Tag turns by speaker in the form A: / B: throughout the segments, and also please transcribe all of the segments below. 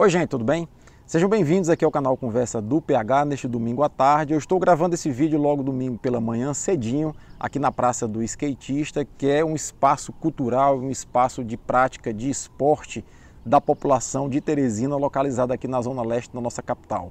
A: Oi, gente, tudo bem? Sejam bem-vindos aqui ao canal Conversa do PH neste domingo à tarde. Eu estou gravando esse vídeo logo domingo pela manhã, cedinho, aqui na Praça do Skatista, que é um espaço cultural, um espaço de prática de esporte da população de Teresina, localizada aqui na Zona Leste da nossa capital.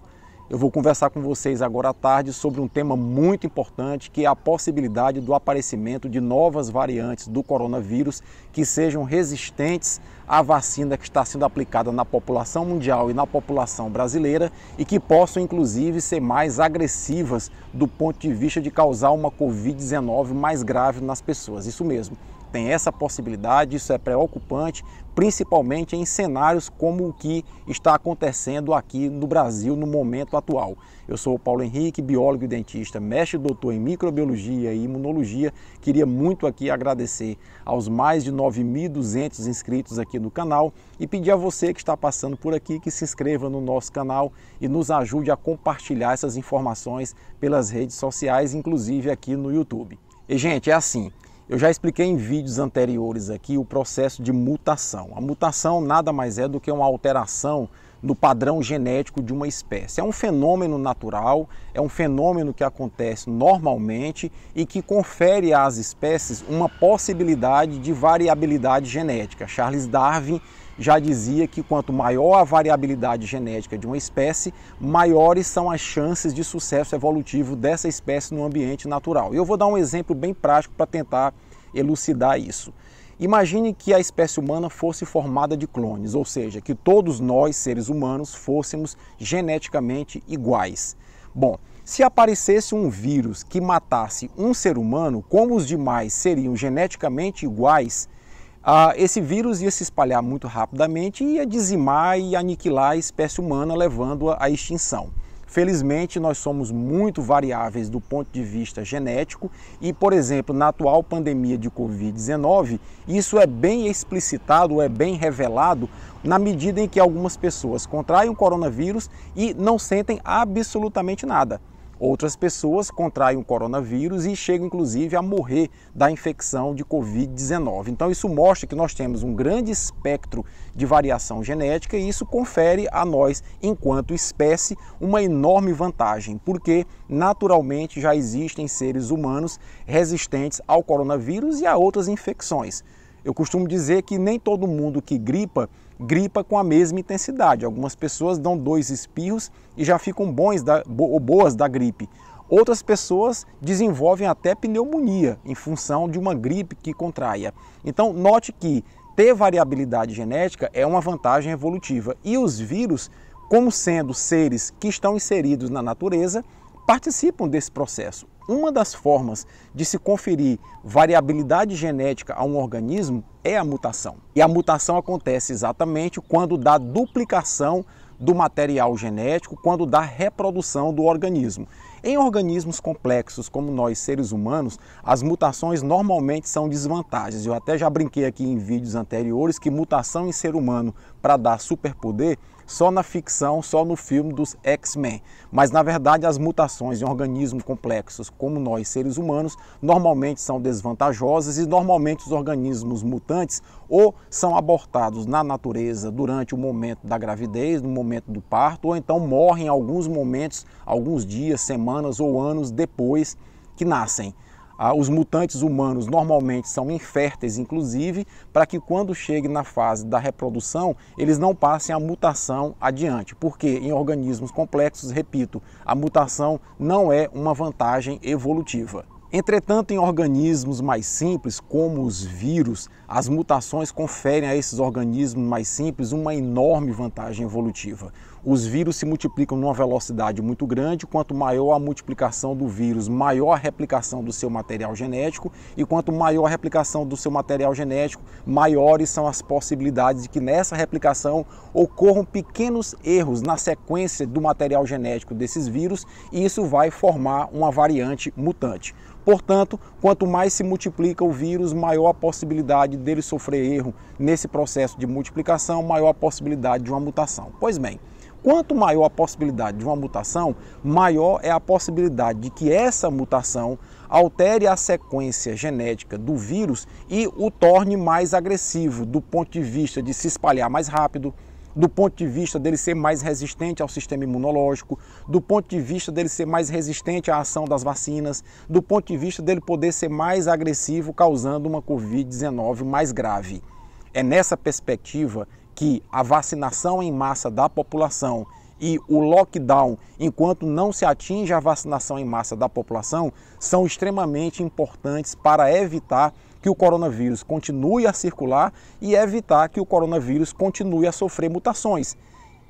A: Eu vou conversar com vocês agora à tarde sobre um tema muito importante, que é a possibilidade do aparecimento de novas variantes do coronavírus que sejam resistentes à vacina que está sendo aplicada na população mundial e na população brasileira e que possam inclusive ser mais agressivas do ponto de vista de causar uma COVID-19 mais grave nas pessoas. Isso mesmo tem essa possibilidade, isso é preocupante, principalmente em cenários como o que está acontecendo aqui no Brasil no momento atual. Eu sou o Paulo Henrique, biólogo e dentista, mestre e doutor em microbiologia e imunologia. Queria muito aqui agradecer aos mais de 9.200 inscritos aqui no canal e pedir a você que está passando por aqui que se inscreva no nosso canal e nos ajude a compartilhar essas informações pelas redes sociais, inclusive aqui no YouTube. E gente, é assim, eu já expliquei em vídeos anteriores aqui o processo de mutação. A mutação nada mais é do que uma alteração no padrão genético de uma espécie. É um fenômeno natural, é um fenômeno que acontece normalmente e que confere às espécies uma possibilidade de variabilidade genética. Charles Darwin já dizia que quanto maior a variabilidade genética de uma espécie, maiores são as chances de sucesso evolutivo dessa espécie no ambiente natural. E eu vou dar um exemplo bem prático para tentar elucidar isso. Imagine que a espécie humana fosse formada de clones, ou seja, que todos nós, seres humanos, fôssemos geneticamente iguais. Bom, se aparecesse um vírus que matasse um ser humano, como os demais seriam geneticamente iguais, ah, esse vírus ia se espalhar muito rapidamente e ia dizimar e aniquilar a espécie humana, levando-a à extinção. Felizmente, nós somos muito variáveis do ponto de vista genético e, por exemplo, na atual pandemia de Covid-19, isso é bem explicitado, é bem revelado na medida em que algumas pessoas contraem o coronavírus e não sentem absolutamente nada. Outras pessoas contraem o coronavírus e chegam inclusive a morrer da infecção de Covid-19. Então, isso mostra que nós temos um grande espectro de variação genética e isso confere a nós, enquanto espécie, uma enorme vantagem, porque naturalmente já existem seres humanos resistentes ao coronavírus e a outras infecções. Eu costumo dizer que nem todo mundo que gripa gripa com a mesma intensidade. Algumas pessoas dão dois espirros e já ficam bons da, bo, boas da gripe. Outras pessoas desenvolvem até pneumonia em função de uma gripe que contraia. Então, note que ter variabilidade genética é uma vantagem evolutiva e os vírus, como sendo seres que estão inseridos na natureza, participam desse processo. Uma das formas de se conferir variabilidade genética a um organismo é a mutação. E a mutação acontece exatamente quando dá duplicação do material genético, quando dá reprodução do organismo. Em organismos complexos como nós seres humanos, as mutações normalmente são desvantagens. Eu até já brinquei aqui em vídeos anteriores que mutação em ser humano para dar superpoder só na ficção, só no filme dos X-Men. Mas na verdade, as mutações em organismos complexos como nós, seres humanos, normalmente são desvantajosas e normalmente os organismos mutantes ou são abortados na natureza durante o momento da gravidez, no momento do parto, ou então morrem alguns momentos, alguns dias, semanas ou anos depois que nascem. Ah, os mutantes humanos normalmente são inférteis, inclusive, para que quando chegue na fase da reprodução, eles não passem a mutação adiante, porque em organismos complexos, repito, a mutação não é uma vantagem evolutiva. Entretanto, em organismos mais simples, como os vírus, as mutações conferem a esses organismos mais simples uma enorme vantagem evolutiva. Os vírus se multiplicam numa velocidade muito grande, quanto maior a multiplicação do vírus, maior a replicação do seu material genético, e quanto maior a replicação do seu material genético, maiores são as possibilidades de que nessa replicação ocorram pequenos erros na sequência do material genético desses vírus, e isso vai formar uma variante mutante. Portanto, quanto mais se multiplica o vírus, maior a possibilidade dele sofrer erro nesse processo de multiplicação, maior a possibilidade de uma mutação. Pois bem, quanto maior a possibilidade de uma mutação, maior é a possibilidade de que essa mutação altere a sequência genética do vírus e o torne mais agressivo do ponto de vista de se espalhar mais rápido, do ponto de vista dele ser mais resistente ao sistema imunológico, do ponto de vista dele ser mais resistente à ação das vacinas, do ponto de vista dele poder ser mais agressivo, causando uma Covid-19 mais grave. É nessa perspectiva que a vacinação em massa da população e o lockdown, enquanto não se atinge a vacinação em massa da população, são extremamente importantes para evitar que o coronavírus continue a circular e evitar que o coronavírus continue a sofrer mutações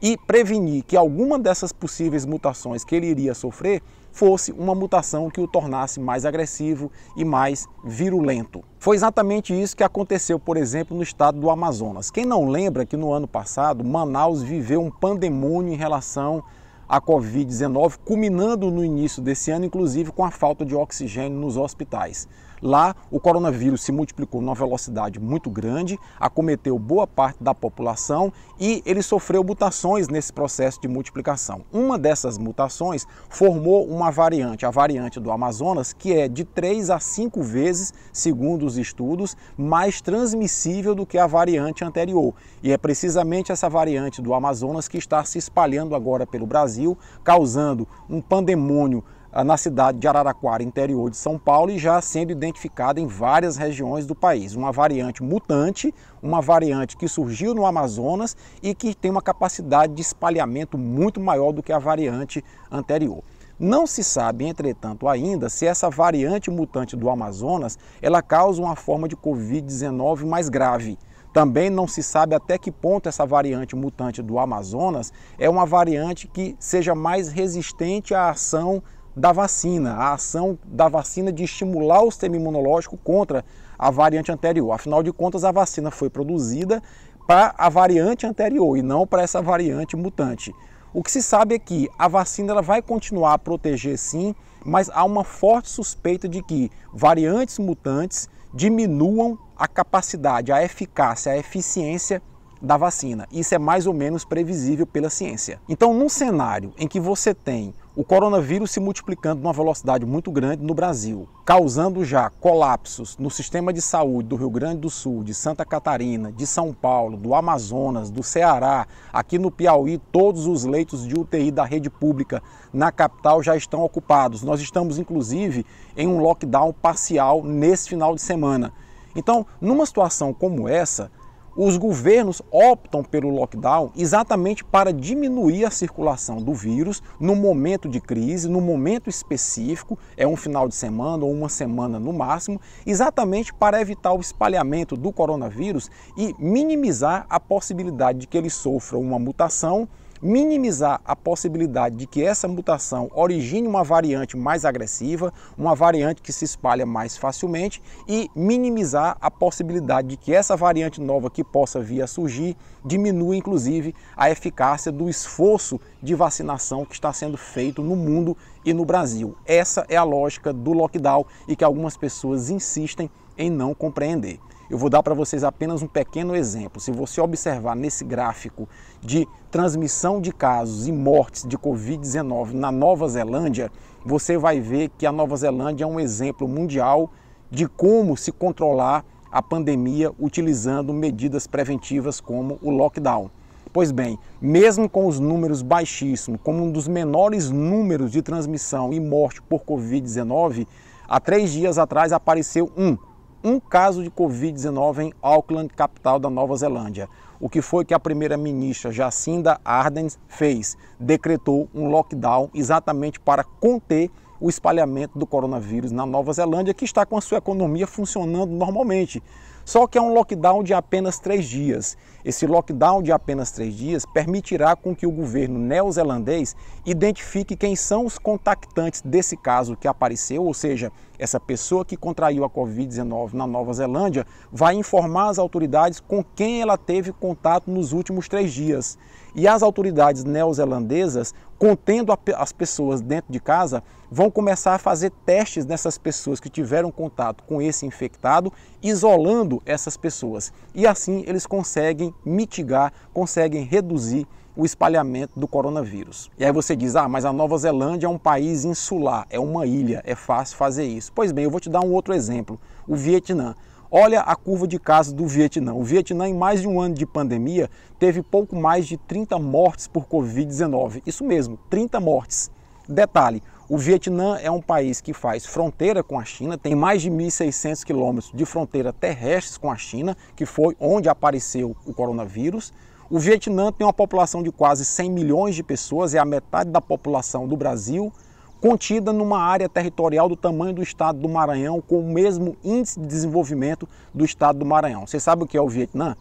A: e prevenir que alguma dessas possíveis mutações que ele iria sofrer fosse uma mutação que o tornasse mais agressivo e mais virulento. Foi exatamente isso que aconteceu, por exemplo, no estado do Amazonas. Quem não lembra que no ano passado Manaus viveu um pandemônio em relação à Covid-19, culminando no início desse ano, inclusive com a falta de oxigênio nos hospitais. Lá, o coronavírus se multiplicou numa velocidade muito grande, acometeu boa parte da população e ele sofreu mutações nesse processo de multiplicação. Uma dessas mutações formou uma variante, a variante do Amazonas, que é de 3 a 5 vezes, segundo os estudos, mais transmissível do que a variante anterior. E é precisamente essa variante do Amazonas que está se espalhando agora pelo Brasil, causando um pandemônio na cidade de Araraquara, interior de São Paulo, e já sendo identificada em várias regiões do país. Uma variante mutante, uma variante que surgiu no Amazonas e que tem uma capacidade de espalhamento muito maior do que a variante anterior. Não se sabe, entretanto, ainda se essa variante mutante do Amazonas ela causa uma forma de Covid-19 mais grave. Também não se sabe até que ponto essa variante mutante do Amazonas é uma variante que seja mais resistente à ação da vacina, a ação da vacina de estimular o sistema imunológico contra a variante anterior. Afinal de contas, a vacina foi produzida para a variante anterior e não para essa variante mutante. O que se sabe é que a vacina ela vai continuar a proteger sim, mas há uma forte suspeita de que variantes mutantes diminuam a capacidade, a eficácia, a eficiência da vacina. Isso é mais ou menos previsível pela ciência. Então, num cenário em que você tem o coronavírus se multiplicando numa velocidade muito grande no Brasil, causando já colapsos no sistema de saúde do Rio Grande do Sul, de Santa Catarina, de São Paulo, do Amazonas, do Ceará, aqui no Piauí, todos os leitos de UTI da rede pública na capital já estão ocupados. Nós estamos inclusive em um lockdown parcial nesse final de semana. Então, numa situação como essa, os governos optam pelo lockdown exatamente para diminuir a circulação do vírus no momento de crise, no momento específico, é um final de semana ou uma semana no máximo, exatamente para evitar o espalhamento do coronavírus e minimizar a possibilidade de que ele sofra uma mutação minimizar a possibilidade de que essa mutação origine uma variante mais agressiva, uma variante que se espalha mais facilmente e minimizar a possibilidade de que essa variante nova que possa vir a surgir diminua inclusive a eficácia do esforço de vacinação que está sendo feito no mundo e no Brasil. Essa é a lógica do lockdown e que algumas pessoas insistem em não compreender. Eu vou dar para vocês apenas um pequeno exemplo. Se você observar nesse gráfico de transmissão de casos e mortes de Covid-19 na Nova Zelândia, você vai ver que a Nova Zelândia é um exemplo mundial de como se controlar a pandemia utilizando medidas preventivas como o lockdown. Pois bem, mesmo com os números baixíssimos, como um dos menores números de transmissão e morte por Covid-19, há três dias atrás apareceu um um caso de Covid-19 em Auckland, capital da Nova Zelândia. O que foi que a primeira-ministra Jacinda Ardern fez? Decretou um lockdown exatamente para conter o espalhamento do coronavírus na Nova Zelândia, que está com a sua economia funcionando normalmente. Só que é um lockdown de apenas três dias. Esse lockdown de apenas três dias permitirá com que o governo neozelandês identifique quem são os contactantes desse caso que apareceu, ou seja, essa pessoa que contraiu a Covid-19 na Nova Zelândia vai informar as autoridades com quem ela teve contato nos últimos três dias. E as autoridades neozelandesas, contendo as pessoas dentro de casa, vão começar a fazer testes nessas pessoas que tiveram contato com esse infectado, isolando essas pessoas. E assim eles conseguem mitigar, conseguem reduzir o espalhamento do coronavírus. E aí você diz: ah, mas a Nova Zelândia é um país insular, é uma ilha, é fácil fazer isso. Pois bem, eu vou te dar um outro exemplo: o Vietnã. Olha a curva de casos do Vietnã. O Vietnã, em mais de um ano de pandemia, teve pouco mais de 30 mortes por Covid-19. Isso mesmo, 30 mortes. Detalhe: o Vietnã é um país que faz fronteira com a China, tem mais de 1.600 quilômetros de fronteira terrestres com a China, que foi onde apareceu o coronavírus. O Vietnã tem uma população de quase 100 milhões de pessoas, é a metade da população do Brasil contida numa área territorial do tamanho do estado do Maranhão, com o mesmo índice de desenvolvimento do estado do Maranhão. Você sabe o que é o Vietnã?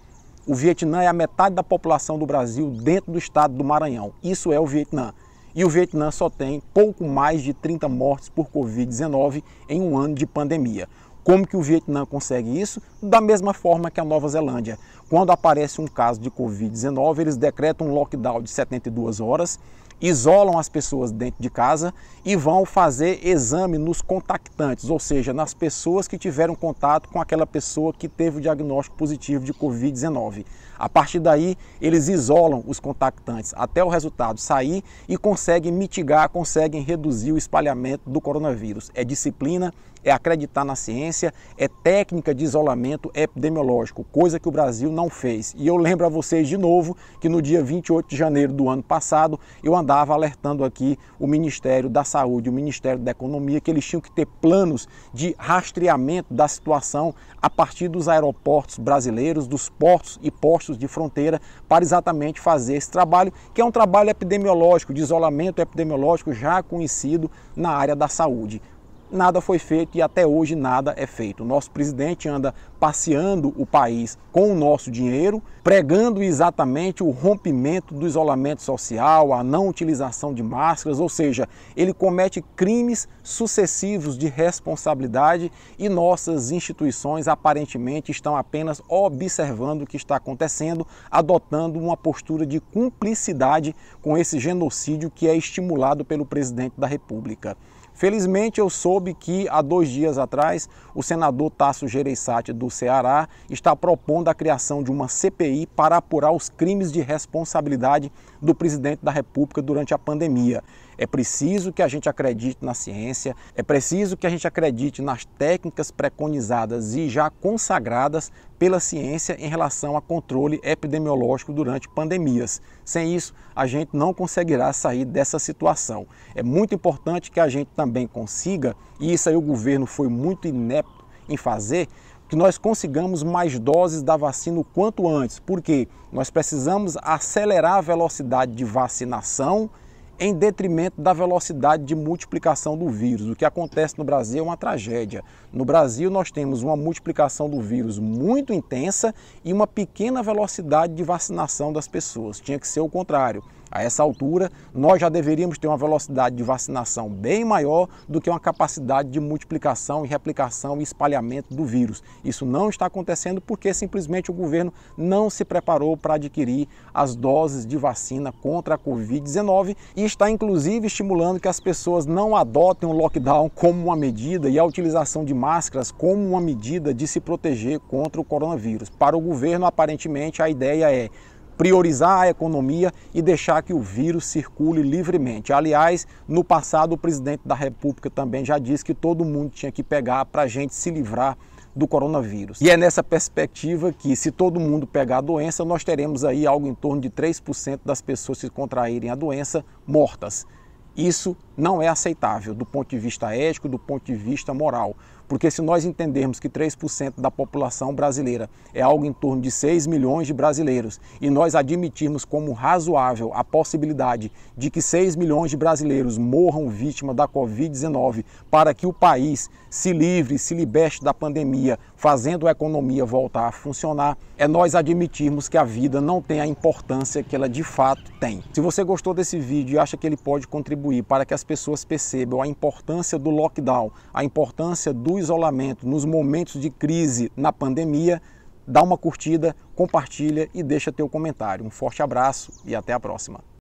A: O Vietnã é a metade da população do Brasil dentro do estado do Maranhão. Isso é o Vietnã. E o Vietnã só tem pouco mais de 30 mortes por Covid-19 em um ano de pandemia. Como que o Vietnã consegue isso? Da mesma forma que a Nova Zelândia. Quando aparece um caso de Covid-19, eles decretam um lockdown de 72 horas, isolam as pessoas dentro de casa e vão fazer exame nos contactantes, ou seja, nas pessoas que tiveram contato com aquela pessoa que teve o diagnóstico positivo de Covid-19. A partir daí, eles isolam os contactantes até o resultado sair e conseguem mitigar, conseguem reduzir o espalhamento do coronavírus. É disciplina, é acreditar na ciência, é técnica de isolamento epidemiológico, coisa que o Brasil não fez. E eu lembro a vocês de novo que no dia 28 de janeiro do ano passado eu andava alertando aqui o Ministério da Saúde, o Ministério da Economia, que eles tinham que ter planos de rastreamento da situação a partir dos aeroportos brasileiros, dos portos e postos de fronteira, para exatamente fazer esse trabalho, que é um trabalho epidemiológico, de isolamento epidemiológico já conhecido na área da saúde nada foi feito e até hoje nada é feito. O nosso presidente anda passeando o país com o nosso dinheiro, pregando exatamente o rompimento do isolamento social, a não utilização de máscaras, ou seja, ele comete crimes sucessivos de responsabilidade e nossas instituições aparentemente estão apenas observando o que está acontecendo, adotando uma postura de cumplicidade com esse genocídio que é estimulado pelo presidente da República. Felizmente eu soube que há dois dias atrás o senador Tasso Gereissati do Ceará está propondo a criação de uma CPI para apurar os crimes de responsabilidade do presidente da República durante a pandemia. É preciso que a gente acredite na ciência, é preciso que a gente acredite nas técnicas preconizadas e já consagradas pela ciência em relação a controle epidemiológico durante pandemias. Sem isso, a gente não conseguirá sair dessa situação. É muito importante que a gente também consiga, e isso aí o governo foi muito inepto em fazer, que nós consigamos mais doses da vacina o quanto antes, porque nós precisamos acelerar a velocidade de vacinação em detrimento da velocidade de multiplicação do vírus. O que acontece no Brasil é uma tragédia. No Brasil, nós temos uma multiplicação do vírus muito intensa e uma pequena velocidade de vacinação das pessoas. Tinha que ser o contrário. A essa altura, nós já deveríamos ter uma velocidade de vacinação bem maior do que uma capacidade de multiplicação e replicação e espalhamento do vírus. Isso não está acontecendo porque simplesmente o governo não se preparou para adquirir as doses de vacina contra a Covid-19 e está inclusive estimulando que as pessoas não adotem o lockdown como uma medida e a utilização de máscaras como uma medida de se proteger contra o coronavírus. Para o governo, aparentemente, a ideia é priorizar a economia e deixar que o vírus circule livremente. Aliás, no passado, o presidente da República também já disse que todo mundo tinha que pegar para a gente se livrar do coronavírus. E é nessa perspectiva que, se todo mundo pegar a doença, nós teremos aí algo em torno de 3% das pessoas que contraírem a doença mortas. Isso não é aceitável do ponto de vista ético, do ponto de vista moral. Porque se nós entendermos que 3% da população brasileira é algo em torno de 6 milhões de brasileiros e nós admitirmos como razoável a possibilidade de que 6 milhões de brasileiros morram vítima da Covid-19 para que o país se livre, se liberte da pandemia, fazendo a economia voltar a funcionar, é nós admitirmos que a vida não tem a importância que ela de fato tem. Se você gostou desse vídeo e acha que ele pode contribuir para que as pessoas percebam a importância do lockdown, a importância do no isolamento, nos momentos de crise na pandemia, dá uma curtida, compartilha e deixa teu comentário. Um forte abraço e até a próxima.